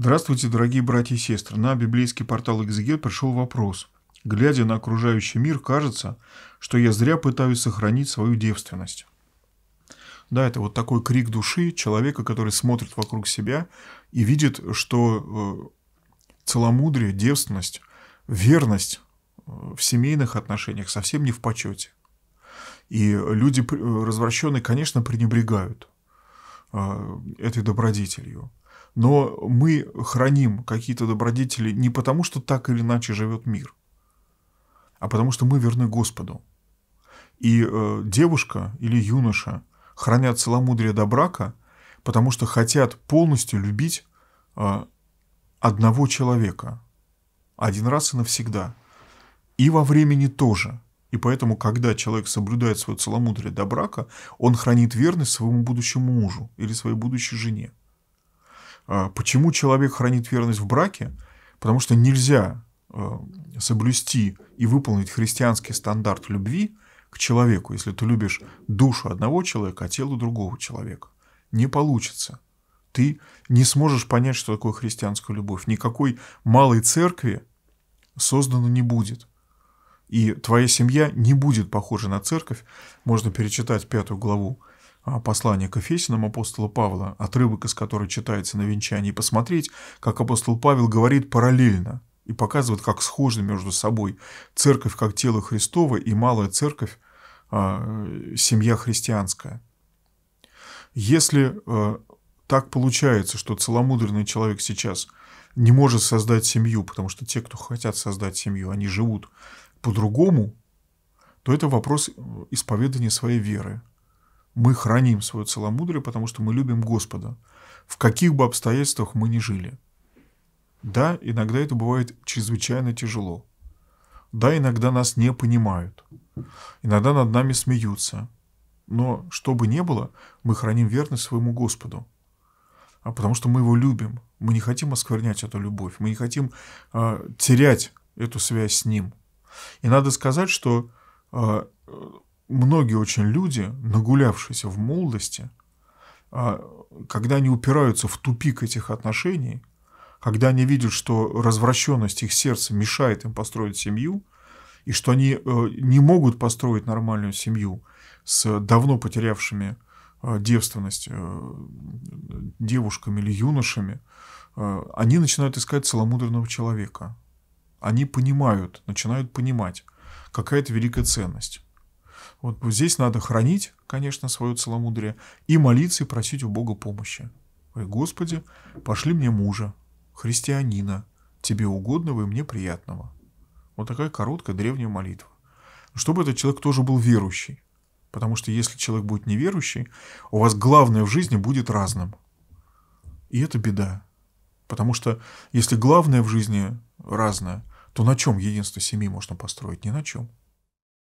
Здравствуйте, дорогие братья и сестры. На библейский портал «Экзегет» пришел вопрос. Глядя на окружающий мир, кажется, что я зря пытаюсь сохранить свою девственность. Да, это вот такой крик души человека, который смотрит вокруг себя и видит, что э, целомудрие, девственность, верность э, в семейных отношениях совсем не в почете. И люди э, развращенные, конечно, пренебрегают этой добродетелью но мы храним какие-то добродетели не потому, что так или иначе живет мир, а потому что мы верны Господу. И э, девушка или юноша хранят целомудрие до брака, потому что хотят полностью любить э, одного человека. Один раз и навсегда. И во времени тоже. И поэтому, когда человек соблюдает свое целомудрие до брака, он хранит верность своему будущему мужу или своей будущей жене. А, почему человек хранит верность в браке? Потому что нельзя а, соблюсти и выполнить христианский стандарт любви к человеку, если ты любишь душу одного человека, а тело другого человека. Не получится. Ты не сможешь понять, что такое христианская любовь. Никакой малой церкви создано не будет. И твоя семья не будет похожа на церковь. Можно перечитать пятую главу а, послание к Эфесиным апостола Павла, отрывок из которого читается на венчании, посмотреть, как апостол Павел говорит параллельно и показывает, как схожи между собой церковь как тело Христова и малая церковь, а, семья христианская. Если а, так получается, что целомудренный человек сейчас не может создать семью, потому что те, кто хотят создать семью, они живут по-другому, то это вопрос исповедания своей веры – мы храним свое целомудрие, потому что мы любим Господа, в каких бы обстоятельствах мы ни жили. Да, иногда это бывает чрезвычайно тяжело. Да, иногда нас не понимают. Иногда над нами смеются. Но что бы ни было, мы храним верность своему Господу. А потому что мы его любим. Мы не хотим осквернять эту любовь. Мы не хотим э, терять эту связь с ним. И надо сказать, что а, многие очень люди, нагулявшиеся в молодости, а, когда они упираются в тупик этих отношений, когда они видят, что развращенность их сердца мешает им построить семью, и что они э, не могут построить нормальную семью с давно потерявшими э, девственность э, девушками или юношами, они начинают искать целомудренного человека. Они понимают, начинают понимать, какая это великая ценность. Вот здесь надо хранить, конечно, свое целомудрие и молиться и просить у Бога помощи. Ой, Господи, пошли мне мужа, христианина, тебе угодного и мне приятного. Вот такая короткая древняя молитва. Чтобы этот человек тоже был верующий. Потому что если человек будет неверующий, у вас главное в жизни будет разным. И это беда. Потому что если главное в жизни разное, то на чем единство семьи можно построить? Ни на чем.